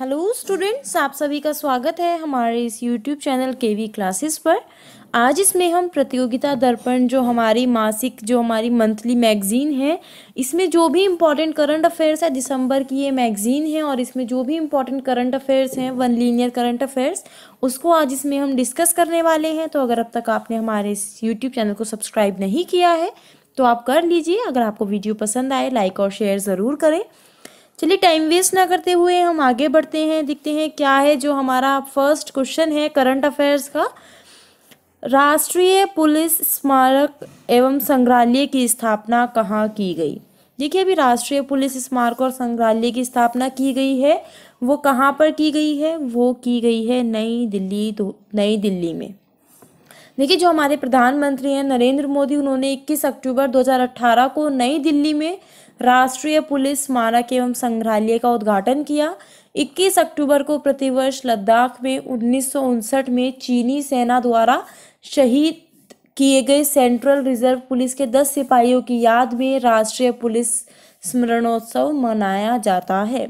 hello students आप सभी का स्वागत है हमारे इस यूट्यूब चैनल के वी क्लासेस पर आज इसमें हम प्रतियोगिता दर्पण जो हमारी मासिक जो हमारी मंथली मैगज़ीन है इसमें जो भी इम्पॉर्टेंट करंट अफेयर्स है दिसंबर की ये मैगज़ीन है और इसमें जो भी इम्पॉर्टेंट करंट अफेयर्स हैं वन लीनियर करंट अफेयर्स उसको आज इसमें हम डिस्कस करने वाले हैं तो अगर अब तक आपने हमारे इस यूट्यूब चैनल को सब्सक्राइब नहीं किया है तो आप कर लीजिए अगर आपको वीडियो पसंद आए लाइक और शेयर ज़रूर करें चलिए टाइम वेस्ट ना करते हुए हम आगे बढ़ते हैं देखते हैं क्या है जो हमारा फर्स्ट क्वेश्चन है करंट अफेयर्स का राष्ट्रीय पुलिस स्मारक एवं संग्रहालय की स्थापना कहाँ की गई देखिए अभी राष्ट्रीय पुलिस स्मारक और संग्रहालय की स्थापना की गई है वो कहाँ पर की गई है वो की गई है नई दिल्ली तो, नई दिल्ली में देखिए जो हमारे प्रधानमंत्री हैं नरेंद्र मोदी उन्होंने 21 अक्टूबर 2018 को नई दिल्ली में राष्ट्रीय पुलिस स्मारक एवं संग्रहालय का उद्घाटन किया 21 अक्टूबर को प्रतिवर्ष लद्दाख में उन्नीस में चीनी सेना द्वारा शहीद किए गए सेंट्रल रिजर्व पुलिस के 10 सिपाहियों की याद में राष्ट्रीय पुलिस स्मरणोत्सव मनाया जाता है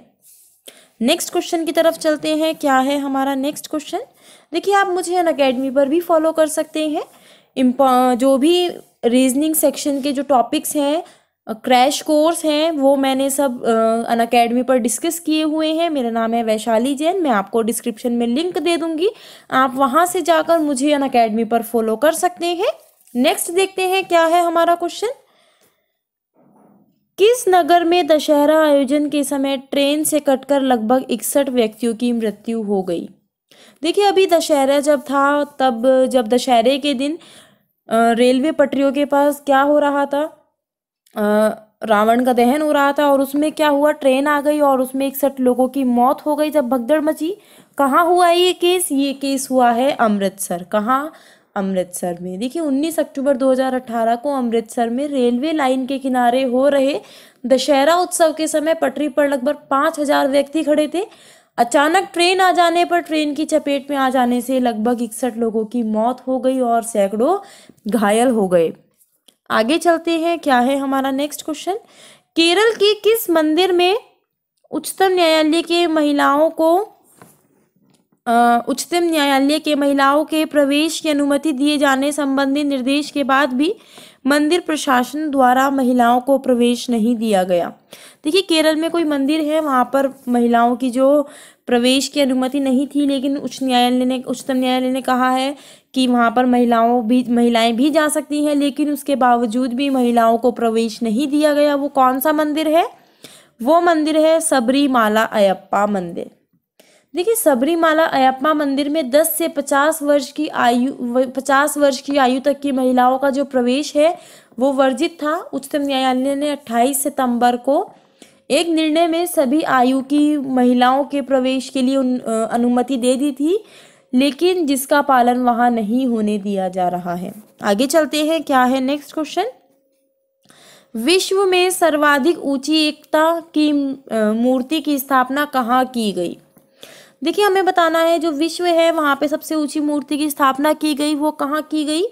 नेक्स्ट क्वेश्चन की तरफ चलते हैं क्या है हमारा नेक्स्ट क्वेश्चन देखिए आप मुझे अन अकेडमी पर भी फॉलो कर सकते हैं जो भी रीजनिंग सेक्शन के जो टॉपिक्स हैं क्रैश कोर्स हैं वो मैंने सब अन अकेडमी पर डिस्कस किए हुए हैं मेरा नाम है वैशाली जैन मैं आपको डिस्क्रिप्शन में लिंक दे दूंगी आप वहाँ से जाकर मुझे अन अकेडमी पर फॉलो कर सकते हैं नेक्स्ट देखते हैं क्या है हमारा क्वेश्चन किस नगर में दशहरा आयोजन के समय ट्रेन से कटकर लगभग इकसठ व्यक्तियों की मृत्यु हो गई देखिए अभी दशहरा जब था तब जब दशहरे के दिन रेलवे पटरियों के पास क्या हो रहा था रावण का दहन हो रहा था और उसमें क्या हुआ ट्रेन आ गई और उसमें इकसठ लोगों की मौत हो गई जब भगदड़ मची कहाँ हुआ ये केस ये केस हुआ है अमृतसर कहाँ अमृतसर में देखिए उन्नीस अक्टूबर 2018 को अमृतसर में रेलवे लाइन के किनारे हो रहे दशहरा उत्सव के समय पटरी पर लगभग पाँच हजार व्यक्ति खड़े थे अचानक ट्रेन आ जाने पर ट्रेन की चपेट में आ जाने से लगभग इकसठ लोगों की मौत हो गई और सैकड़ों घायल हो गए आगे चलते हैं क्या है हमारा नेक्स्ट क्वेश्चन केरल के किस मंदिर में उच्चतम न्यायालय के महिलाओं को उच्चतम न्यायालय के महिलाओं के प्रवेश की अनुमति दिए जाने संबंधी निर्देश के बाद भी मंदिर प्रशासन द्वारा महिलाओं को प्रवेश नहीं दिया गया देखिए केरल में कोई मंदिर है वहाँ पर महिलाओं की जो प्रवेश की अनुमति नहीं थी लेकिन उच्च न्यायालय ने उच्चतम न्यायालय ने कहा है कि वहाँ पर महिलाओं भी महिलाएं भी जा सकती हैं लेकिन उसके बावजूद भी महिलाओं को प्रवेश नहीं दिया गया वो कौन सा मंदिर है वो मंदिर है सबरीमाला अयप्पा मंदिर देखिए सबरीमाला अयप्पा मंदिर में 10 से 50 वर्ष की आयु 50 वर्ष की आयु तक की महिलाओं का जो प्रवेश है वो वर्जित था उच्चतम न्यायालय ने 28 सितंबर को एक निर्णय में सभी आयु की महिलाओं के प्रवेश के लिए अनुमति दे दी थी लेकिन जिसका पालन वहां नहीं होने दिया जा रहा है आगे चलते हैं क्या है नेक्स्ट क्वेश्चन विश्व में सर्वाधिक ऊंची एकता की मूर्ति की स्थापना कहाँ की गई देखिए हमें बताना है जो विश्व है वहाँ पे सबसे ऊंची मूर्ति की स्थापना की गई वो कहाँ की गई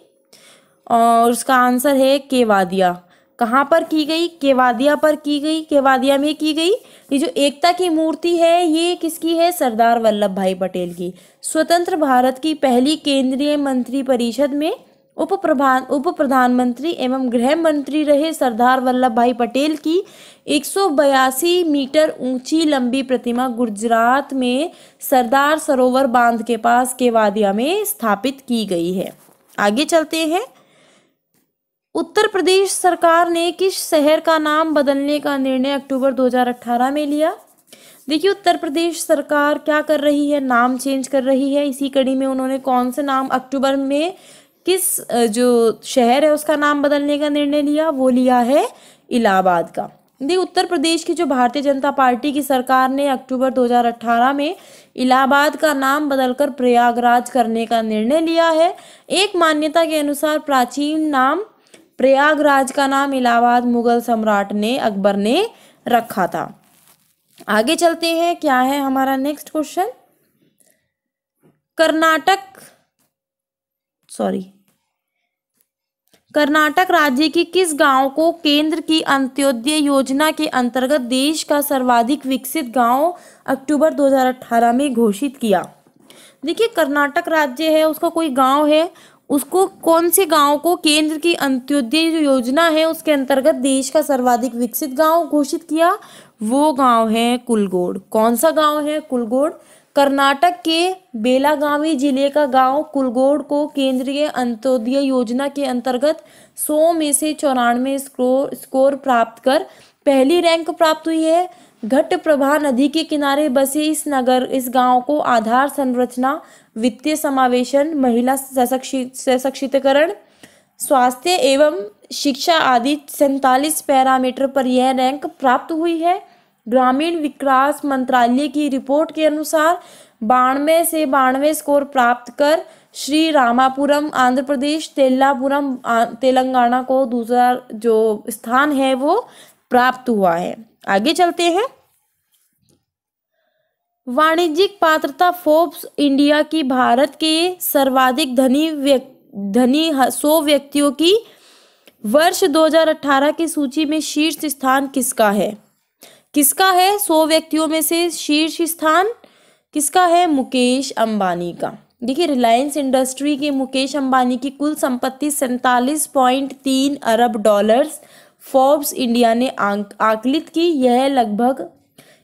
और उसका आंसर है केवादिया कहाँ पर की गई केवादिया पर की गई केवादिया में की गई ये जो एकता की मूर्ति है ये किसकी है सरदार वल्लभ भाई पटेल की स्वतंत्र भारत की पहली केंद्रीय मंत्री परिषद में उप प्रभान उप प्रधानमंत्री एवं गृह मंत्री रहे सरदार वल्लभ भाई पटेल की एक मीटर ऊंची लंबी प्रतिमा गुजरात में सरदार सरोवर बांध के पास केवादिया में स्थापित की गई है आगे चलते हैं उत्तर प्रदेश सरकार ने किस शहर का नाम बदलने का निर्णय अक्टूबर 2018 में लिया देखिए उत्तर प्रदेश सरकार क्या कर रही है नाम चेंज कर रही है इसी कड़ी में उन्होंने कौन से नाम अक्टूबर में किस जो शहर है उसका नाम बदलने का निर्णय लिया वो लिया है इलाहाबाद का देखिए उत्तर प्रदेश की जो भारतीय जनता पार्टी की सरकार ने अक्टूबर 2018 में इलाहाबाद का नाम बदलकर प्रयागराज करने का निर्णय लिया है एक मान्यता के अनुसार प्राचीन नाम प्रयागराज का नाम इलाहाबाद मुगल सम्राट ने अकबर ने रखा था आगे चलते हैं क्या है हमारा next question Karnataka sorry Karnataka राज्य के किस गांव को केंद्र की अंत्योदय योजना के अंतर्गत देश का सर्वाधिक विकसित गांव अक्टूबर 2018 में घोषित किया देखिए कर्नाटक राज्य है उसका कोई गांव है उसको कौन से गांव को केंद्र की अंत्योदय जो योजना है उसके अंतर्गत देश का सर्वाधिक विकसित गांव घोषित किया वो गांव है कुलगोड़ कौन सा गांव है कुलगोड़ कर्नाटक के बेलागावी जिले का गांव कुलगोड़ को केंद्रीय अंत्योदय योजना के अंतर्गत 100 में से चौरानवे स्कोर स्कोर प्राप्त कर पहली रैंक प्राप्त हुई है घट प्रभा नदी के किनारे बसे इस नगर इस गांव को आधार संरचना वित्तीय समावेशन महिला सशक्तिकरण स्वास्थ्य एवं शिक्षा आदि सैतालीस पैरामीटर पर यह रैंक प्राप्त हुई है ग्रामीण विकास मंत्रालय की रिपोर्ट के अनुसार बानवे से बानवे स्कोर प्राप्त कर श्री रामापुरम आंध्र प्रदेश तेल्लापुरम तेलंगाना को दूसरा जो स्थान है वो प्राप्त हुआ है आगे चलते हैं वाणिज्यिक पात्रता फोर्ब्स इंडिया की भारत के सर्वाधिक धनी धनी सौ व्यक्तियों की वर्ष 2018 की सूची में शीर्ष स्थान किसका है किसका है सौ व्यक्तियों में से शीर्ष स्थान किसका है मुकेश अंबानी का देखिए रिलायंस इंडस्ट्री के मुकेश अंबानी की कुल संपत्ति सैंतालीस पॉइंट तीन अरब डॉलर्स फोर्ब्स इंडिया ने आकलित की यह लगभग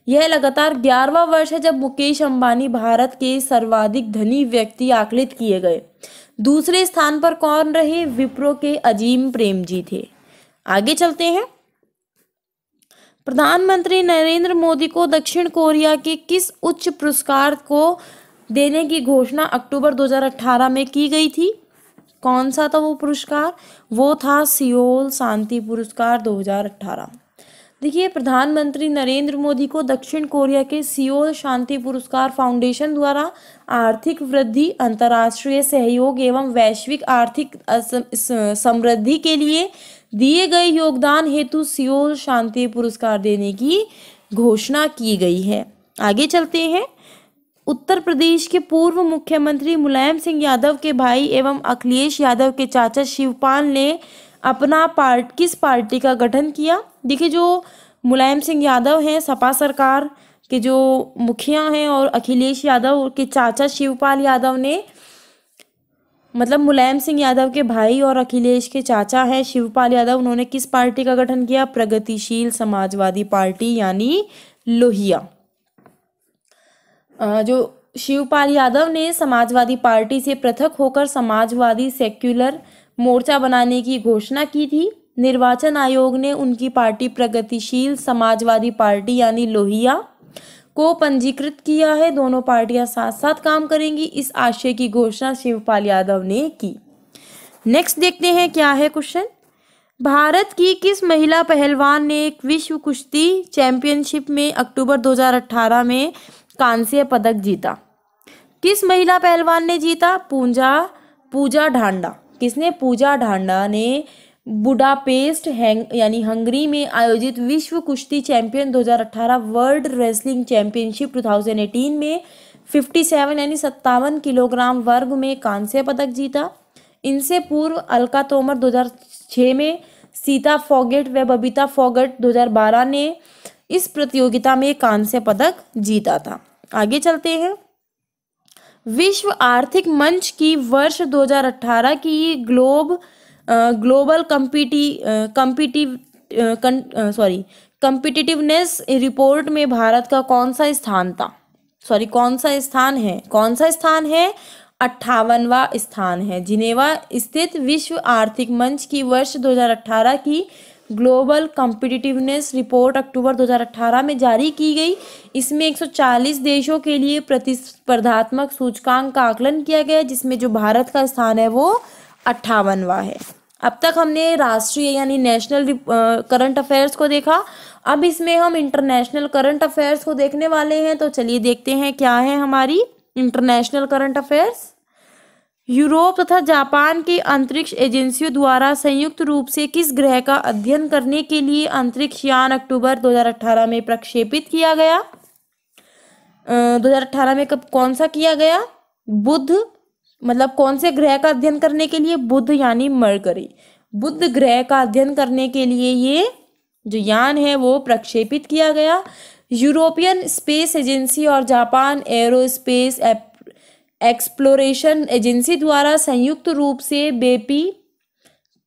यह लगातार ग्यारहवा वर्ष है जब मुकेश अंबानी भारत के सर्वाधिक धनी व्यक्ति आकलित किए गए दूसरे स्थान पर कौन रहे विप्रो के अजीम प्रेम जी थे आगे चलते हैं प्रधानमंत्री नरेंद्र मोदी को दक्षिण कोरिया के किस उच्च पुरस्कार को देने की घोषणा अक्टूबर 2018 में की गई थी कौन सा था वो पुरस्कार वो था सियोल शांति पुरस्कार 2018 देखिए प्रधानमंत्री नरेंद्र मोदी को दक्षिण कोरिया के सियोल शांति पुरस्कार फाउंडेशन द्वारा आर्थिक वृद्धि अंतर्राष्ट्रीय सहयोग एवं वैश्विक आर्थिक समृद्धि के लिए दिए गए योगदान हेतु सियोल शांति पुरस्कार देने की घोषणा की गई है आगे चलते हैं उत्तर प्रदेश के पूर्व मुख्यमंत्री मुलायम सिंह यादव के भाई एवं अखिलेश यादव के चाचा शिवपाल ने अपना पार्ट किस पार्टी का गठन किया देखिए जो मुलायम सिंह यादव हैं सपा सरकार के जो मुखिया हैं और अखिलेश यादव के चाचा शिवपाल यादव ने मतलब मुलायम सिंह यादव के भाई और अखिलेश के चाचा हैं शिवपाल यादव उन्होंने किस पार्टी का गठन किया प्रगतिशील समाजवादी पार्टी यानी लोहिया जो शिवपाल यादव ने समाजवादी पार्टी से पृथक होकर समाजवादी सेक्युलर मोर्चा बनाने की घोषणा की थी निर्वाचन आयोग ने उनकी पार्टी प्रगतिशील समाजवादी पार्टी यानी लोहिया को पंजीकृत किया है दोनों पार्टियां साथ साथ काम करेंगी इस आशय की घोषणा शिवपाल यादव ने की नेक्स्ट देखते हैं क्या है क्वेश्चन भारत की किस महिला पहलवान ने एक विश्व कुश्ती चैंपियनशिप में अक्टूबर 2018 में कांस्य पदक जीता किस महिला पहलवान ने जीता पूजा पूजा ढांडा किसने पूजा ढांडा ने बुडापेस्ट हैंग यानी हंगरी में आयोजित विश्व कुश्ती चैंपियन 2018 वर्ल्ड रेसलिंग चैंपियनशिप 2018 में 57 यानी सत्तावन किलोग्राम वर्ग में कांस्य पदक जीता इनसे पूर्व अलका तोमर 2006 में सीता फोगेट व बबीता फोगट 2012 ने इस प्रतियोगिता में कांस्य पदक जीता था आगे चलते हैं विश्व आर्थिक मंच की वर्ष 2018 की globe global competi competitive sorry competitiveness report में भारत का कौन सा स्थान था सॉरी कौन सा स्थान है कौन सा स्थान है अट्ठावनवा स्थान है जिनेवा स्थित विश्व आर्थिक मंच की वर्ष 2018 की ग्लोबल कॉम्पिटिटिवनेस रिपोर्ट अक्टूबर 2018 में जारी की गई इसमें 140 देशों के लिए प्रतिस्पर्धात्मक सूचकांक का आकलन किया गया जिसमें जो भारत का स्थान है वो अट्ठावनवा है अब तक हमने राष्ट्रीय यानी नेशनल करंट अफेयर्स को देखा अब इसमें हम इंटरनेशनल करंट अफेयर्स को देखने वाले हैं तो चलिए देखते हैं क्या है हमारी इंटरनेशनल करंट अफेयर्स यूरोप तथा जापान की अंतरिक्ष एजेंसियों द्वारा संयुक्त रूप से किस ग्रह का अध्ययन करने के लिए अंतरिक्ष यान अक्टूबर 2018 में प्रक्षेपित किया गया 2018 में कब कौन सा किया गया बुध मतलब कौन से ग्रह का अध्ययन करने के लिए बुध यानी मरकरी बुध ग्रह का अध्ययन करने के लिए ये जो यान है वो प्रक्षेपित किया गया यूरोपियन स्पेस एजेंसी और जापान एरोस्पेस एक्सप्लोरेशन एजेंसी द्वारा संयुक्त रूप से बेपी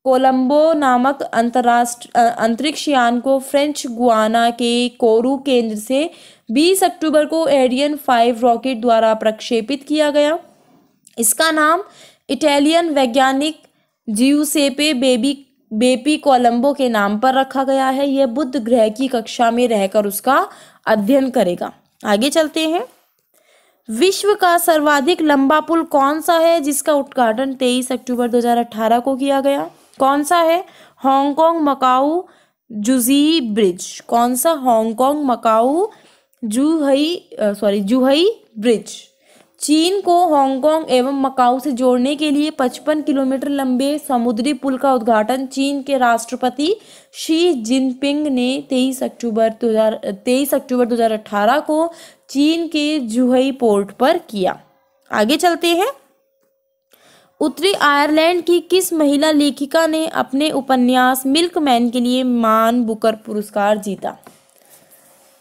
कोलंबो नामक अंतर्राष्ट्र अंतरिक्ष यान को फ्रेंच गुआना के कोरू केंद्र से 20 अक्टूबर को एरियन फाइव रॉकेट द्वारा प्रक्षेपित किया गया इसका नाम इटालियन वैज्ञानिक जियूसेपे बेबी बेपी कोलंबो के नाम पर रखा गया है यह बुद्ध ग्रह की कक्षा में रहकर उसका अध्ययन करेगा आगे चलते हैं विश्व का सर्वाधिक लंबा पुल कौन सा है जिसका उद्घाटन 23 अक्टूबर 2018 को किया गया कौन सा है हांगकांग मकाऊ जुजी ब्रिज कौन सा Hong Kong Macau Zhuhai sorry Zhuhai bridge चीन को हांगकांग एवं मकाऊ से जोड़ने के लिए 55 किलोमीटर लंबे समुद्री पुल का उद्घाटन चीन के राष्ट्रपति शी जिनपिंग ने 23 अक्टूबर 2023 अक्टूबर 2018 को चीन के जुहई पोर्ट पर किया आगे चलते हैं उत्तरी आयरलैंड की किस महिला लेखिका ने अपने उपन्यास मिल्कमैन के लिए मान बुकर पुरस्कार जीता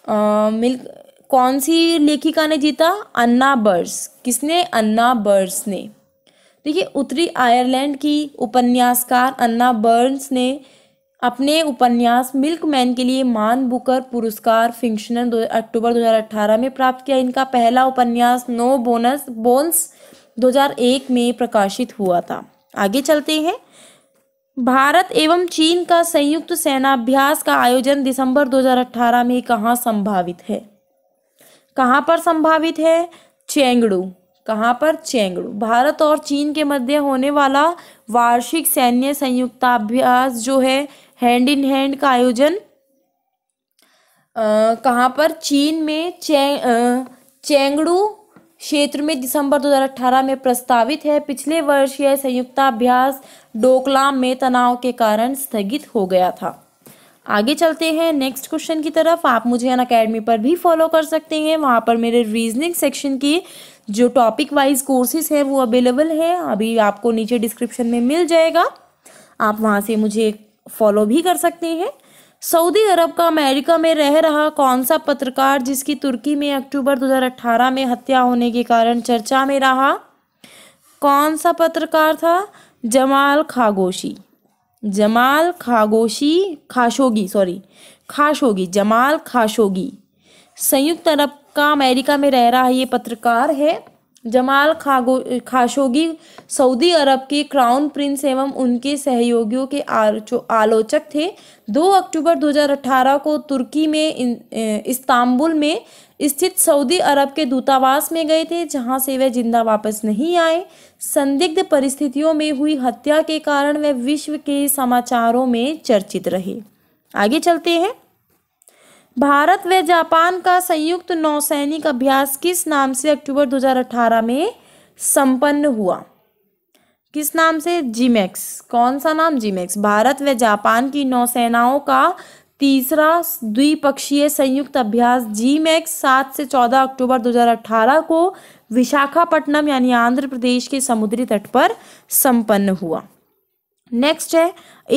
आ, मिल्क कौन सी लेखिका ने जीता अन्ना बर्स किसने अन्ना बर्स ने देखिए उत्तरी आयरलैंड की उपन्यासकार अन्ना बर्न्स ने अपने उपन्यास मिल्क मैन के लिए मान बुकर पुरस्कार फिंक्शनल दो अक्टूबर 2018 में प्राप्त किया इनका पहला उपन्यास नो बोनस बोन्स 2001 में प्रकाशित हुआ था आगे चलते हैं भारत एवं चीन का संयुक्त सेनाभ्यास का आयोजन दिसंबर 2018 में कहाँ संभावित है कहाँ पर संभावित है चेंगड़ू कहाँ पर चेंगड़ू भारत और चीन के मध्य होने वाला वार्षिक सैन्य संयुक्ताभ्यास जो है हैंड इन हैंड का आयोजन कहाँ पर चीन में चें चेंगड़ू क्षेत्र में दिसंबर 2018 में प्रस्तावित है पिछले वर्ष यह संयुक्ताभ्यास डोकलाम में तनाव के कारण स्थगित हो गया था आगे चलते हैं नेक्स्ट क्वेश्चन की तरफ आप मुझे अन अकेडमी पर भी फॉलो कर सकते हैं वहाँ पर मेरे रीजनिंग सेक्शन की जो टॉपिक वाइज कोर्सेज है वो अवेलेबल है अभी आपको नीचे डिस्क्रिप्शन में मिल जाएगा आप वहाँ से मुझे फॉलो भी कर सकते हैं सऊदी अरब का अमेरिका में रह रहा कौन सा पत्रकार जिसकी तुर्की में अक्टूबर 2018 में हत्या होने के कारण चर्चा में रहा कौन सा पत्रकार था Jamal Khashoggi Jamal Khashoggi Khashoggi sorry Khashoggi Jamal Khashoggi संयुक्त अरब का अमेरिका में रह रहा ये पत्रकार है जमाल खागो खाशोगी सऊदी अरब के क्राउन प्रिंस एवं उनके सहयोगियों के आलोचक थे 2 अक्टूबर 2018 को तुर्की में इस्तांबुल में स्थित सऊदी अरब के दूतावास में गए थे जहां से वे जिंदा वापस नहीं आए संदिग्ध परिस्थितियों में हुई हत्या के कारण वे विश्व के समाचारों में चर्चित रहे आगे चलते हैं भारत व जापान का संयुक्त नौसैनिक अभ्यास किस नाम से अक्टूबर 2018 में संपन्न हुआ किस नाम से जीमैक्स कौन सा नाम जीमैक्स भारत व जापान की नौसेनाओं का तीसरा द्विपक्षीय संयुक्त अभ्यास जी मैक्स सात से चौदह अक्टूबर 2018 को विशाखापट्टनम यानी आंध्र प्रदेश के समुद्री तट पर संपन्न हुआ नेक्स्ट है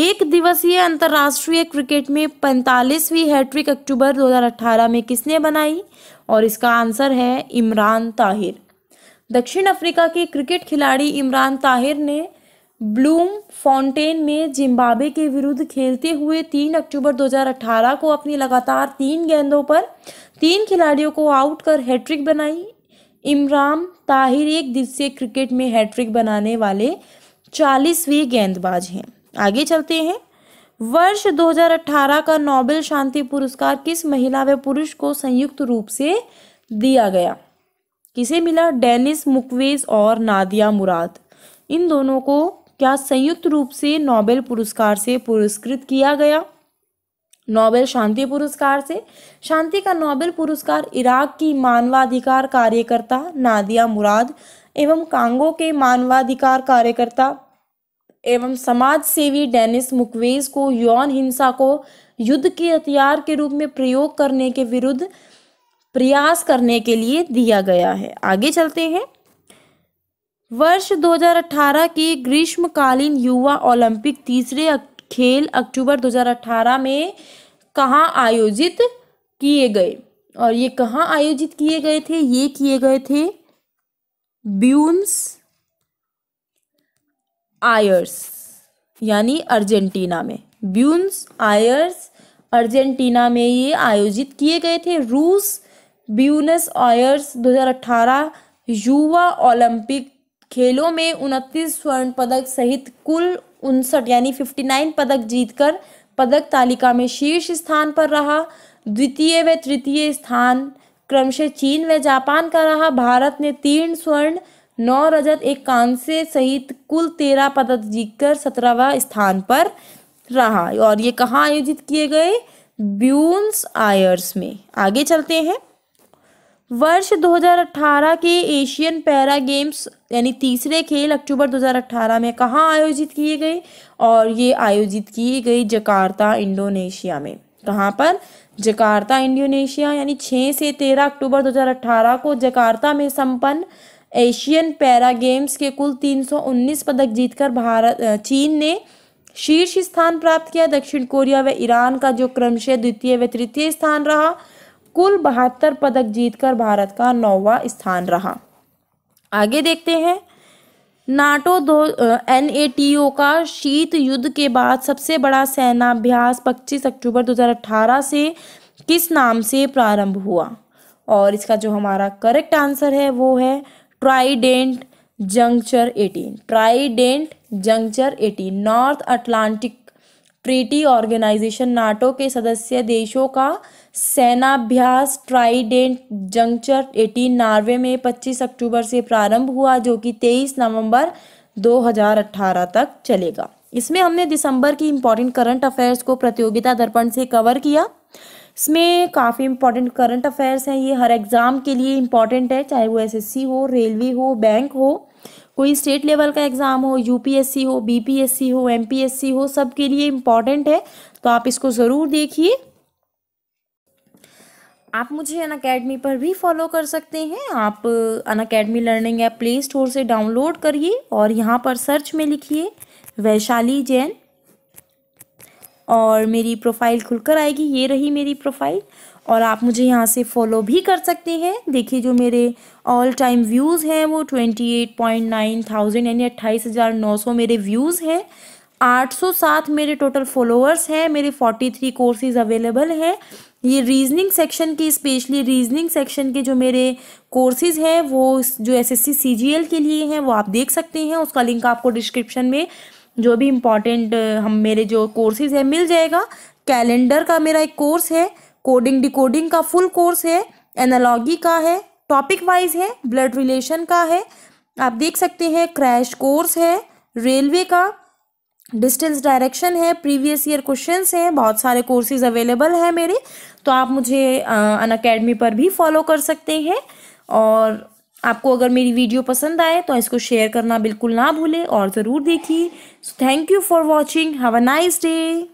एक दिवसीय अंतर्राष्ट्रीय क्रिकेट में पैंतालीसवीं हैट्रिक अक्टूबर 2018 में किसने बनाई और इसका आंसर है इमरान ताहिर दक्षिण अफ्रीका के क्रिकेट खिलाड़ी इमरान ताहिर ने ब्लूम फाउंटेन में जिम्बाब्वे के विरुद्ध खेलते हुए 3 अक्टूबर 2018 को अपनी लगातार तीन गेंदों पर तीन खिलाड़ियों को आउट कर हैट्रिक बनाई इमरान ताहिर एक दिवसीय क्रिकेट में हैट्रिक बनाने वाले चालीसवें गेंदबाज हैं आगे चलते हैं वर्ष 2018 का नोबेल शांति पुरस्कार किस महिला व पुरुष को संयुक्त रूप से दिया गया किसे मिला डेनिस मुकवेज और नादिया मुराद इन दोनों को क्या संयुक्त रूप से नोबेल पुरस्कार से पुरस्कृत किया गया नोबेल शांति पुरस्कार से शांति का नोबेल पुरस्कार इराक की मानवाधिकार कार्यकर्ता नादिया मुराद एवं कांगो के मानवाधिकार कार्यकर्ता एवं समाज सेवी डेनिस मुकवेज को यौन हिंसा को युद्ध के हथियार के रूप में प्रयोग करने के विरुद्ध प्रयास करने के लिए दिया गया है आगे चलते हैं वर्ष 2018 के ग्रीष्मकालीन युवा ओलंपिक तीसरे खेल अक्टूबर 2018 में कहाँ आयोजित किए गए और ये कहाँ आयोजित किए गए थे ये किए गए थे ब्यून्स आयर्स यानी अर्जेंटीना में ब्यून्स आयर्स अर्जेंटीना में ये आयोजित किए गए थे रूस ब्यूनस आयर्स 2018 युवा ओलंपिक खेलों में उनतीस स्वर्ण पदक सहित कुल उनसठ यानी 59 पदक जीतकर पदक तालिका में शीर्ष स्थान पर रहा द्वितीय व तृतीय स्थान क्रमशः चीन व जापान का रहा भारत ने तीन स्वर्ण नौ रजत एक कांस्य सहित कुल तेरह पदक जीतकर सत्रहवा स्थान पर रहा और ये कहाँ आयोजित किए गए ब्यून्स आयर्स में आगे चलते हैं वर्ष 2018 के एशियन पैरा गेम्स यानी तीसरे खेल अक्टूबर 2018 में कहाँ आयोजित किए गए और ये आयोजित किए गए जकार्ता इंडोनेशिया में कहाँ पर जकार्ता इंडोनेशिया यानी 6 से 13 अक्टूबर 2018 को जकार्ता में संपन्न एशियन पैरा गेम्स के कुल 319 पदक जीतकर भारत चीन ने शीर्ष स्थान प्राप्त किया दक्षिण कोरिया व ईरान का जो क्रमशः द्वितीय व तृतीय स्थान रहा कुल बहत्तर पदक जीतकर भारत का नौवा स्थान रहा आगे देखते हैं नाटो दो एन ए टी ओ का शीत युद्ध के बाद सबसे बड़ा सेनाभ्यास 25 अक्टूबर 2018 से किस नाम से प्रारंभ हुआ और इसका जो हमारा करेक्ट आंसर है वो है Trident Juncture 18 Trident Juncture 18 North Atlantic Treaty Organization NATO के सदस्य देशों का सेनाभ्यास ट्राइडेंट जंक्चर एटीन नार्वे में 25 अक्टूबर से प्रारंभ हुआ जो कि 23 नवंबर 2018 तक चलेगा इसमें हमने दिसंबर की इम्पोर्टेंट करंट अफेयर्स को प्रतियोगिता दर्पण से कवर किया इसमें काफ़ी इंपॉर्टेंट करंट अफेयर्स हैं ये हर एग्ज़ाम के लिए इम्पॉर्टेंट है चाहे वो एसएससी हो रेलवे हो बैंक हो कोई स्टेट लेवल का एग्ज़ाम हो यूपीएससी हो बीपीएससी हो एमपीएससी हो सब के लिए इम्पॉर्टेंट है तो आप इसको ज़रूर देखिए आप मुझे अन अकेडमी पर भी फॉलो कर सकते हैं आप Unacademy learning app Play Store से डाउनलोड करिए और यहाँ पर सर्च में लिखिए वैशाली जैन और मेरी प्रोफाइल खुलकर आएगी ये रही मेरी प्रोफाइल और आप मुझे यहाँ से फॉलो भी कर सकते हैं देखिए जो मेरे ऑल टाइम व्यूज़ हैं वो twenty eight point nine thousand यानी अट्ठाईस हज़ार नौ सौ मेरे व्यूज़ हैं आठ सौ सात मेरे टोटल फॉलोअर्स हैं मेरे फोर्टी थ्री कोर्सेज अवेलेबल हैं ये रीजनिंग सेक्शन के स्पेशली रीजनिंग सेक्शन के जो मेरे कोर्सेज हैं वो जो जी एल के लिए हैं वो आप देख सकते हैं उसका लिंक आपको डिस्क्रिप्शन में जो भी इम्पॉर्टेंट हम मेरे जो कोर्सेज हैं मिल जाएगा कैलेंडर का मेरा एक कोर्स है कोडिंग डिकोडिंग का फुल कोर्स है एनालॉगी का है टॉपिक वाइज है ब्लड रिलेशन का है आप देख सकते हैं क्रैश कोर्स है रेलवे का डिस्टेंस डायरेक्शन है प्रीवियस ईयर क्वेश्चंस हैं बहुत सारे कोर्सेज अवेलेबल हैं मेरे तो आप मुझे अन अकेडमी पर भी फॉलो कर सकते हैं और आपको अगर मेरी वीडियो पसंद आए तो इसको शेयर करना बिल्कुल ना भूलें और ज़रूर देखिए so thank you for watching have a nice day